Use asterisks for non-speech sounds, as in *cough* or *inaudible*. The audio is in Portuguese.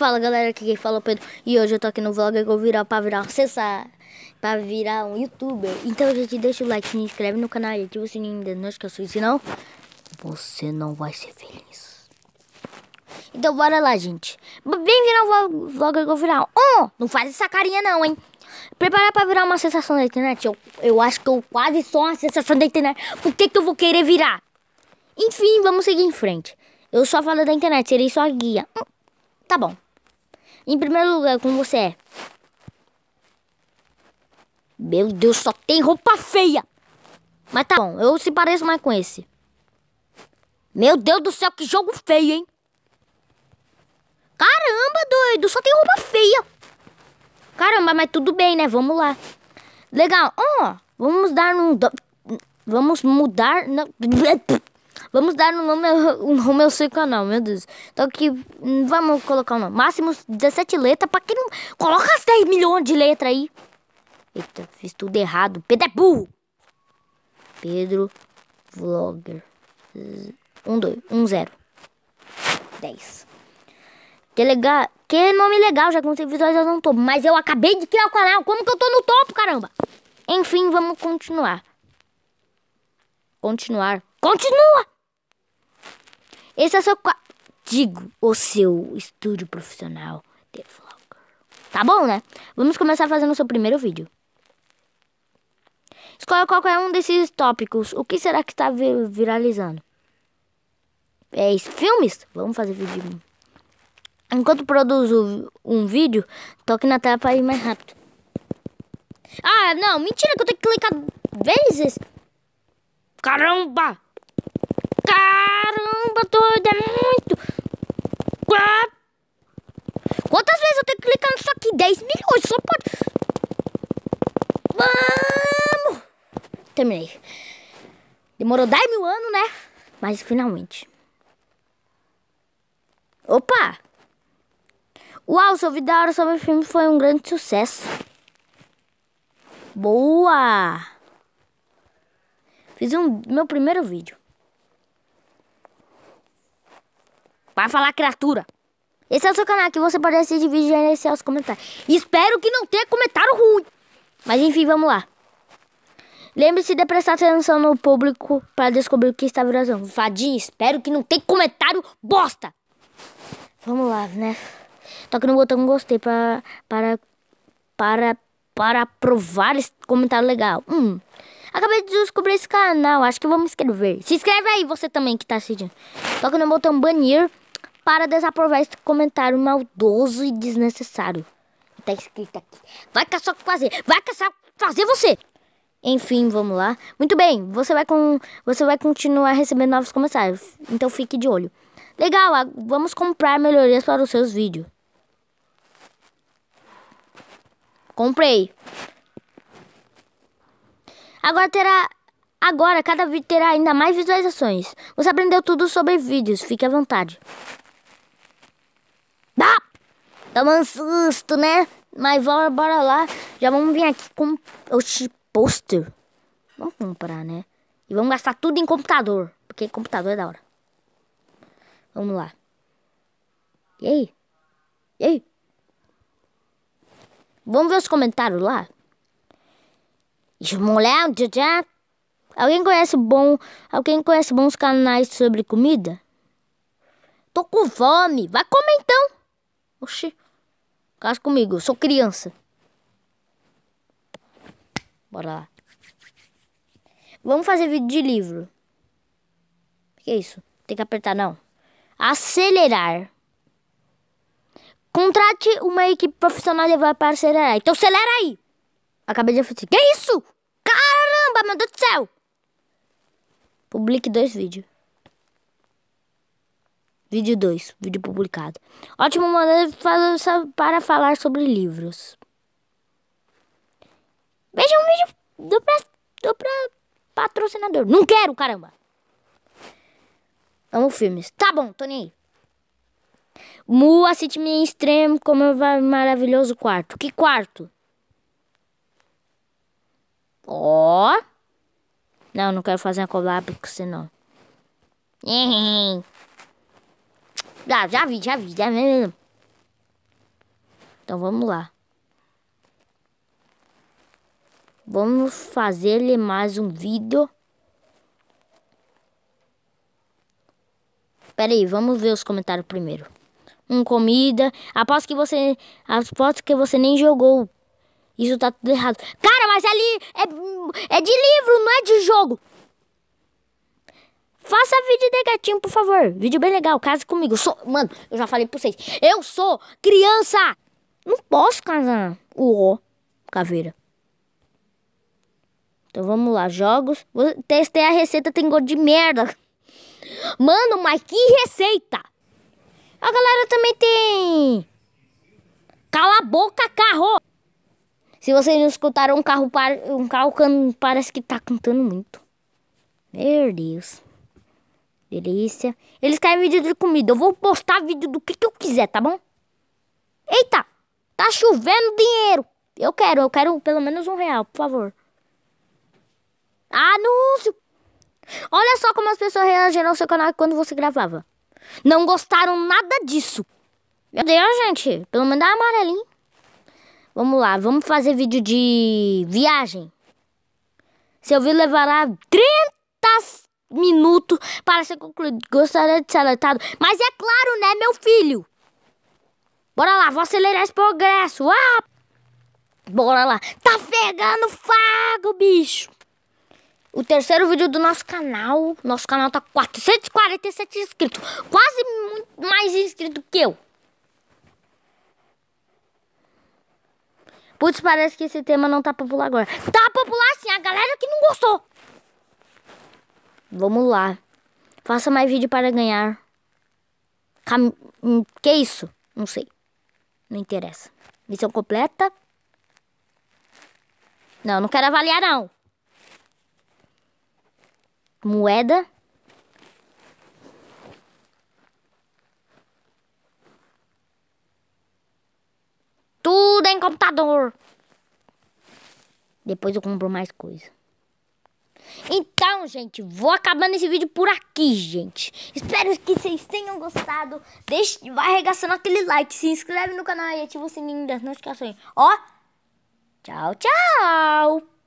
Fala galera, aqui quem fala é o Pedro E hoje eu tô aqui no vlog eu vou virar pra virar um acessar Pra virar um youtuber Então gente, deixa o like, se inscreve no canal E ativa o sininho das notificações Senão você não vai ser feliz Então bora lá gente Bem-vindo ao vlog eu vou virar Oh, não faz essa carinha não, hein Preparar pra virar uma sensação da internet eu, eu acho que eu quase sou uma sensação da internet Por que que eu vou querer virar? Enfim, vamos seguir em frente eu só falo da internet, serei só guia. Hum, tá bom. Em primeiro lugar, com você é. Meu Deus, só tem roupa feia. Mas tá bom, eu se pareço mais com esse. Meu Deus do céu, que jogo feio, hein? Caramba, doido, só tem roupa feia. Caramba, mas tudo bem, né? Vamos lá. Legal. Ó, oh, vamos dar um... Vamos mudar... Não... Vamos dar um nome, um nome ao seu canal, meu Deus. Então aqui, vamos colocar o um nome. Máximo 17 letras, pra que não... Coloca as 10 milhões de letras aí. Eita, fiz tudo errado. Pedro é burro. Pedro Vlogger. 1, 2, 1, 0. 10. Que legal. Que nome legal, já que não tem visualização no topo. Mas eu acabei de criar o canal. Como que eu tô no topo, caramba? Enfim, vamos continuar. Continuar. Continua! Esse é o seu digo, o seu estúdio profissional de vlogger. Tá bom, né? Vamos começar fazendo o seu primeiro vídeo. Escolha qualquer um desses tópicos. O que será que está vir viralizando? É isso, filmes? Vamos fazer vídeo. Enquanto produzo um vídeo, toque na tela para ir mais rápido. Ah, não, mentira que eu tenho que clicar vezes. Caramba! boca toda, é muito. Quantas vezes eu tenho que clicar nisso aqui? 10 milhões, só pode. Vamos! Terminei. Demorou 10 mil anos, né? Mas finalmente. Opa! Uau, seu vídeo da hora sobre o filme foi um grande sucesso. Boa! Fiz um, meu primeiro vídeo. Vai falar criatura. Esse é o seu canal que você pode assistir vídeo e gerenciar os comentários. Espero que não tenha comentário ruim. Mas enfim, vamos lá. Lembre-se de prestar atenção no público para descobrir o que está virando. Vadia, espero que não tenha comentário bosta. Vamos lá, né? Toque no botão gostei para para para para provar esse comentário legal. Hum. Acabei de descobrir esse canal, acho que vou me inscrever. Se inscreve aí você também que está assistindo. Toca no botão banir para desaprovar esse comentário maldoso e desnecessário. Tá escrito aqui. Vai caçar o que fazer. Vai caçar fazer você. Enfim, vamos lá. Muito bem, você vai com você vai continuar recebendo novos comentários. Então fique de olho. Legal, vamos comprar melhorias para os seus vídeos. Comprei. Agora terá agora cada vídeo terá ainda mais visualizações. Você aprendeu tudo sobre vídeos, fique à vontade. Toma um susto, né? Mas bora, bora lá. Já vamos vir aqui com o pôster. Vamos comprar, né? E vamos gastar tudo em computador. Porque computador é da hora. Vamos lá. E aí? E aí? Vamos ver os comentários lá? Mulher, já. Alguém conhece bom. Alguém conhece bons canais sobre comida? Tô com fome. Vai comer então. Oxi. Casa comigo, eu sou criança. Bora lá. Vamos fazer vídeo de livro. O que é isso? Tem que apertar, não. Acelerar. Contrate uma equipe profissional e vai para acelerar. Então acelera aí. Acabei de fazer. Assim, que isso? Caramba, meu Deus do céu. Publique dois vídeos. Vídeo 2, vídeo publicado. Ótimo maneira para falar sobre livros. Veja um vídeo do, pra, do pra patrocinador. Não quero, caramba! Amo filmes. Tá bom, tô nem Mu assiste-me em extremo como um é maravilhoso quarto. Que quarto? Ó. Oh. Não, não quero fazer a collab com você, *laughs* Já, ah, já vi, já vi, já Então vamos lá. Vamos fazer mais um vídeo. Pera aí, vamos ver os comentários primeiro. Um comida. Aposto que você. Aposto que você nem jogou. Isso tá tudo errado. Cara, mas ali é, é, é de livro, não é de jogo. Faça vídeo de gatinho, por favor. Vídeo bem legal, casa comigo. Eu sou, mano, eu já falei pra vocês. Eu sou criança. Não posso casar. Uó, caveira. Então vamos lá, jogos. Vou testei a receita, tem gosto de merda. Mano, mas que receita? A galera também tem... Cala a boca, carro! Se vocês não escutaram um carro, um carro parece que tá cantando muito. Meu Deus delícia. Eles querem vídeo de comida. Eu vou postar vídeo do que, que eu quiser, tá bom? Eita, tá chovendo dinheiro. Eu quero, eu quero pelo menos um real, por favor. Anúncio! Olha só como as pessoas reagiram ao seu canal quando você gravava. Não gostaram nada disso. Meu Deus, gente. Pelo menos dá amarelinho. Vamos lá, vamos fazer vídeo de viagem. Seu vídeo levará 30 minuto para ser concluído. Gostaria de ser alertado. Mas é claro, né, meu filho? Bora lá, vou acelerar esse progresso. Ah! Bora lá. Tá pegando fago bicho. O terceiro vídeo do nosso canal. Nosso canal tá 447 inscritos. Quase muito mais inscrito que eu. Putz, parece que esse tema não tá popular agora. Tá popular sim, a galera que não gostou. Vamos lá. Faça mais vídeo para ganhar. Cam... Hum, que isso? Não sei. Não interessa. Missão completa. Não, não quero avaliar, não. Moeda. Tudo em computador. Depois eu compro mais coisa. Então, gente, vou acabando esse vídeo por aqui, gente. Espero que vocês tenham gostado. Deixe, vai arregaçando aquele like, se inscreve no canal e ativa o sininho das notificações. Ó, tchau, tchau!